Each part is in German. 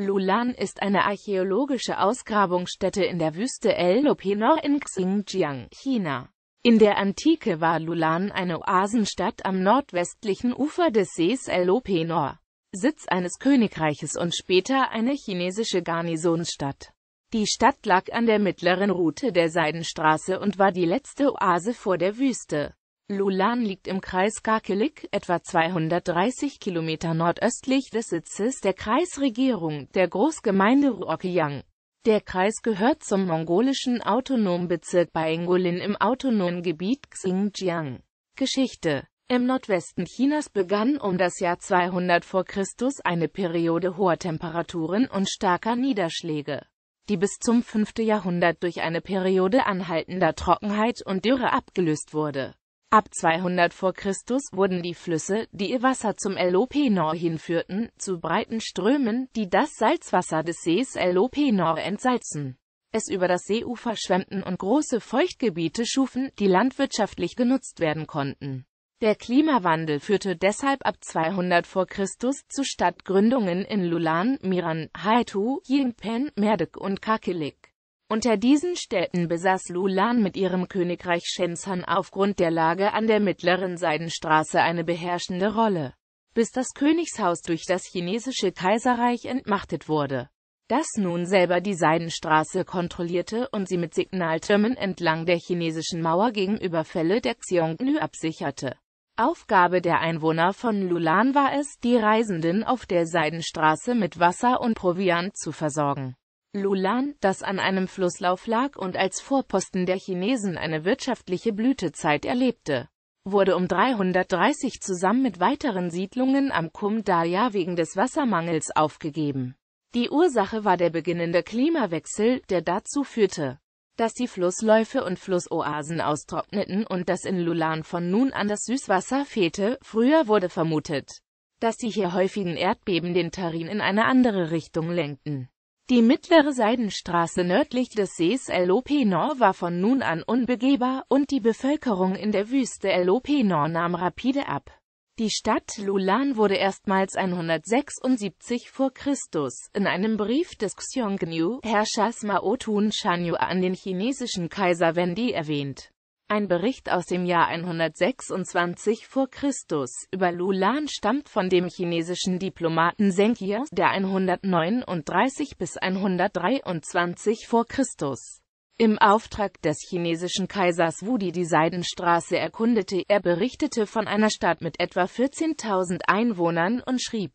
Lulan ist eine archäologische Ausgrabungsstätte in der Wüste El Lopenor in Xinjiang, China. In der Antike war Lulan eine Oasenstadt am nordwestlichen Ufer des Sees El Lopenor, Sitz eines Königreiches und später eine chinesische Garnisonsstadt. Die Stadt lag an der mittleren Route der Seidenstraße und war die letzte Oase vor der Wüste. Lulan liegt im Kreis Karkelik, etwa 230 Kilometer nordöstlich des Sitzes der Kreisregierung, der Großgemeinde Ruokyang. Der Kreis gehört zum mongolischen Autonombezirk Baingolin im autonomen Gebiet Xinjiang. Geschichte Im Nordwesten Chinas begann um das Jahr 200 vor Christus eine Periode hoher Temperaturen und starker Niederschläge die bis zum 5. Jahrhundert durch eine Periode anhaltender Trockenheit und Dürre abgelöst wurde Ab 200 vor Christus wurden die Flüsse, die ihr Wasser zum Elopenor hinführten, zu breiten Strömen, die das Salzwasser des Sees Elopenor entsalzen, es über das Seeufer schwemmten und große Feuchtgebiete schufen, die landwirtschaftlich genutzt werden konnten. Der Klimawandel führte deshalb ab 200 vor Christus zu Stadtgründungen in Lulan, Miran, Haitu, Yingpen, Merdek und Kakilik. Unter diesen Städten besaß Lulan mit ihrem Königreich Shenzhen aufgrund der Lage an der mittleren Seidenstraße eine beherrschende Rolle, bis das Königshaus durch das chinesische Kaiserreich entmachtet wurde, das nun selber die Seidenstraße kontrollierte und sie mit Signaltürmen entlang der chinesischen Mauer gegen Überfälle der Xiongnu absicherte. Aufgabe der Einwohner von Lulan war es, die Reisenden auf der Seidenstraße mit Wasser und Proviant zu versorgen. Lulan, das an einem Flusslauf lag und als Vorposten der Chinesen eine wirtschaftliche Blütezeit erlebte, wurde um 330 zusammen mit weiteren Siedlungen am Kum Darya wegen des Wassermangels aufgegeben. Die Ursache war der beginnende Klimawechsel, der dazu führte, dass die Flussläufe und Flussoasen austrockneten und dass in Lulan von nun an das Süßwasser fehlte. Früher wurde vermutet, dass die hier häufigen Erdbeben den Tarin in eine andere Richtung lenkten. Die mittlere Seidenstraße nördlich des Sees El Openor war von nun an unbegehbar, und die Bevölkerung in der Wüste El Openor nahm rapide ab. Die Stadt Lulan wurde erstmals 176 vor Christus in einem Brief des Xiongnu, Herrschers Maotun Shanyu an den chinesischen Kaiser Wendi erwähnt ein Bericht aus dem Jahr 126 vor Christus über Lulan stammt von dem chinesischen Diplomaten Senkier, der 139 bis 123 vor Christus im Auftrag des chinesischen Kaisers Wudi die Seidenstraße erkundete. Er berichtete von einer Stadt mit etwa 14.000 Einwohnern und schrieb,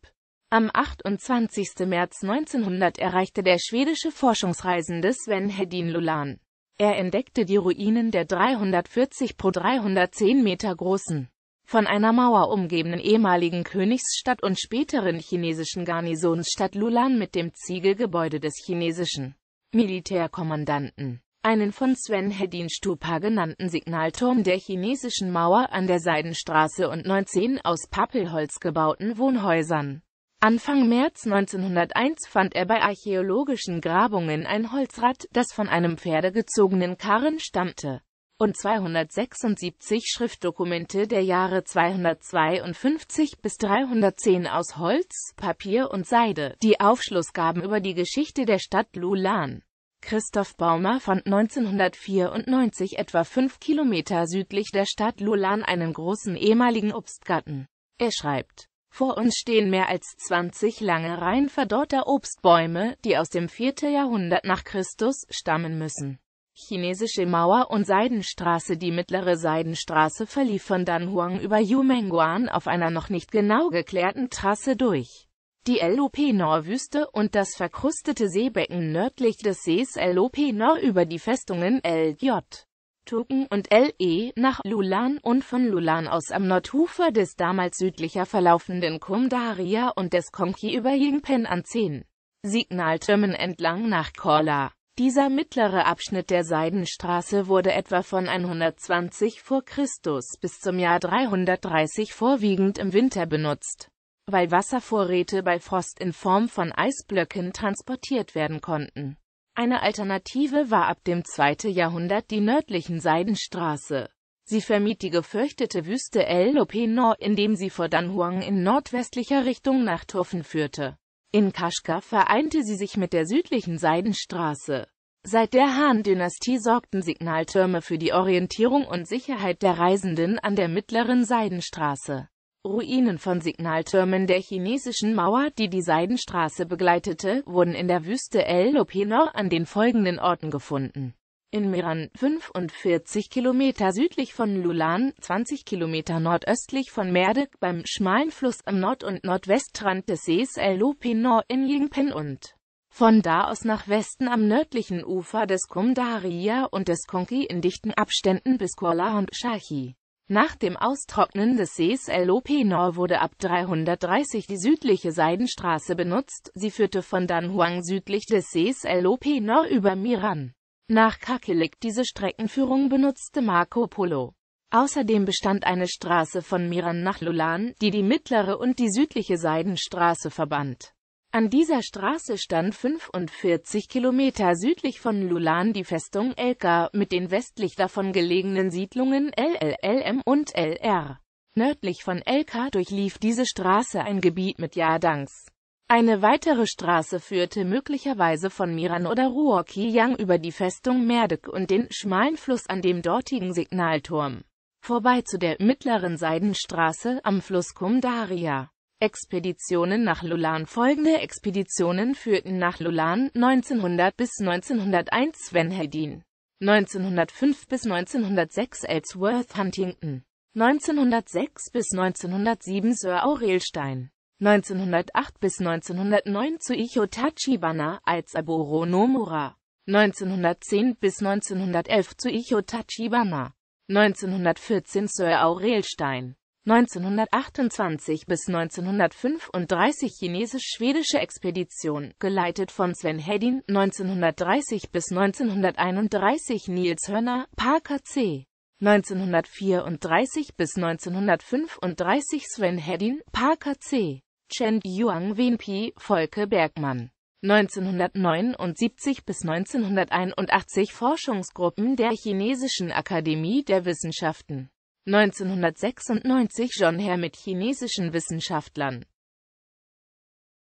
am 28. März 1900 erreichte der schwedische Forschungsreisende Sven Hedin Lulan er entdeckte die Ruinen der 340 pro 310 Meter großen, von einer Mauer umgebenen ehemaligen Königsstadt und späteren chinesischen Garnisonsstadt Lulan mit dem Ziegelgebäude des chinesischen Militärkommandanten einen von Sven Hedin Stupa genannten Signalturm der chinesischen Mauer an der Seidenstraße und 19 aus Pappelholz gebauten Wohnhäusern. Anfang März 1901 fand er bei archäologischen Grabungen ein Holzrad, das von einem pferdegezogenen Karren stammte, und 276 Schriftdokumente der Jahre 252 bis 310 aus Holz, Papier und Seide, die Aufschluss gaben über die Geschichte der Stadt Lulan. Christoph Baumer fand 1994 etwa fünf Kilometer südlich der Stadt Lulan einen großen ehemaligen Obstgarten. Er schreibt, vor uns stehen mehr als 20 lange Reihen verdorrter Obstbäume, die aus dem 4. Jahrhundert nach Christus stammen müssen. Chinesische Mauer und Seidenstraße Die mittlere Seidenstraße verlief von Dunhuang über Yumenguan auf einer noch nicht genau geklärten Trasse durch. Die Lop-Nor-Wüste und das verkrustete Seebecken nördlich des Sees Lop-Nor über die Festungen Lj. Tuken und LE nach Lulan und von Lulan aus am Nordufer des damals südlicher verlaufenden Kumdaria und des Konki über Yingpen an zehn Signaltürmen entlang nach Korla. Dieser mittlere Abschnitt der Seidenstraße wurde etwa von 120 vor Christus bis zum Jahr 330 vorwiegend im Winter benutzt, weil Wasservorräte bei Frost in Form von Eisblöcken transportiert werden konnten. Eine Alternative war ab dem 2. Jahrhundert die nördlichen Seidenstraße. Sie vermied die gefürchtete Wüste El Opinor, indem sie vor Danhuang in nordwestlicher Richtung nach Turfen führte. In Kaschgar vereinte sie sich mit der südlichen Seidenstraße. Seit der Han-Dynastie sorgten Signaltürme für die Orientierung und Sicherheit der Reisenden an der mittleren Seidenstraße. Ruinen von Signaltürmen der chinesischen Mauer, die die Seidenstraße begleitete, wurden in der Wüste El Lopeno an den folgenden Orten gefunden. In Meran, 45 Kilometer südlich von Lulan, 20 Kilometer nordöstlich von Merdek beim schmalen Fluss am Nord- und Nordwestrand des Sees El Lopino in Yingpen und von da aus nach Westen am nördlichen Ufer des Kumdaria und des Konki in dichten Abständen bis Kuala und Shahi. Nach dem Austrocknen des Sees L.O.P. Lopinor wurde ab 330 die südliche Seidenstraße benutzt, sie führte von Danhuang südlich des Sees L.O.P. Lopinor über Miran. Nach Kakelik diese Streckenführung benutzte Marco Polo. Außerdem bestand eine Straße von Miran nach Lulan, die die mittlere und die südliche Seidenstraße verband an dieser Straße stand 45 Kilometer südlich von Lulan die Festung Elka mit den westlich davon gelegenen Siedlungen LLLM und LR. Nördlich von Elka durchlief diese Straße ein Gebiet mit Yadangs. Eine weitere Straße führte möglicherweise von Miran oder Ruokiang über die Festung Merdek und den schmalen Fluss an dem dortigen Signalturm, vorbei zu der mittleren Seidenstraße am Fluss Kumdaria. Expeditionen nach Lulan Folgende Expeditionen führten nach Lulan 1900 bis 1901 Sven Hedin, 1905 bis 1906 Ellsworth Huntington, 1906 bis 1907 Sir Aurelstein, 1908 bis 1909 Tsuicho Tachibana als Aboro Nomura, 1910 bis 1911 Tsuicho Tachibana, 1914 Sir Aurelstein. 1928 bis 1935 chinesisch-schwedische Expedition, geleitet von Sven Hedin, 1930 bis 1931 Niels Hörner, Parker C. 1934 bis 1935 Sven Hedin, Parker C. Chen Yuang Wenpi, Volke Bergmann. 1979 bis 1981 Forschungsgruppen der Chinesischen Akademie der Wissenschaften. 1996 John Herr mit chinesischen Wissenschaftlern